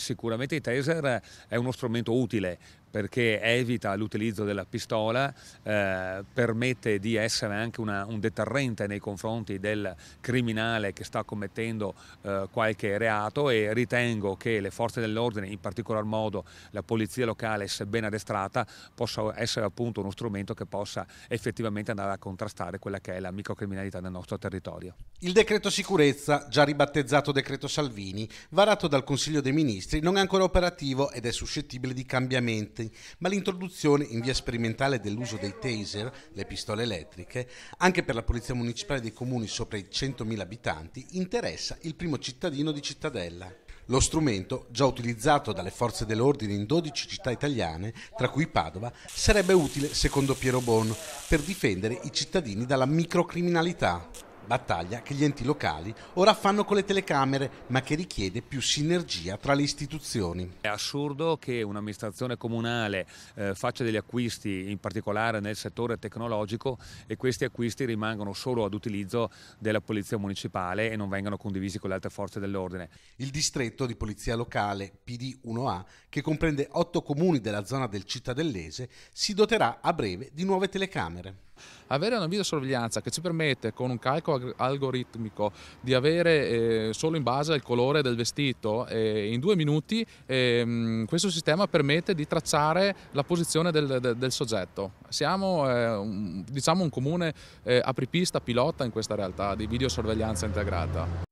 Sicuramente Taser è uno strumento utile perché evita l'utilizzo della pistola, eh, permette di essere anche una, un deterrente nei confronti del criminale che sta commettendo eh, qualche reato e ritengo che le forze dell'ordine, in particolar modo la polizia locale, sebbene addestrata, possa essere appunto uno strumento che possa effettivamente andare a contrastare quella che è la microcriminalità nel nostro territorio. Il decreto sicurezza, già ribattezzato decreto Salvini, varato dal Consiglio dei Ministri, non è ancora operativo ed è suscettibile di cambiamenti violenti, ma l'introduzione in via sperimentale dell'uso dei taser, le pistole elettriche, anche per la Polizia Municipale dei comuni sopra i 100.000 abitanti, interessa il primo cittadino di Cittadella. Lo strumento, già utilizzato dalle forze dell'ordine in 12 città italiane, tra cui Padova, sarebbe utile, secondo Piero Bon, per difendere i cittadini dalla microcriminalità battaglia che gli enti locali ora fanno con le telecamere, ma che richiede più sinergia tra le istituzioni. È assurdo che un'amministrazione comunale eh, faccia degli acquisti, in particolare nel settore tecnologico, e questi acquisti rimangano solo ad utilizzo della polizia municipale e non vengano condivisi con le altre forze dell'ordine. Il distretto di polizia locale PD1A, che comprende otto comuni della zona del cittadellese, si doterà a breve di nuove telecamere. Avere una videosorveglianza che ci permette con un calcolo algoritmico di avere eh, solo in base al colore del vestito eh, in due minuti eh, questo sistema permette di tracciare la posizione del, del, del soggetto. Siamo eh, un, diciamo un comune eh, apripista pilota in questa realtà di videosorveglianza integrata.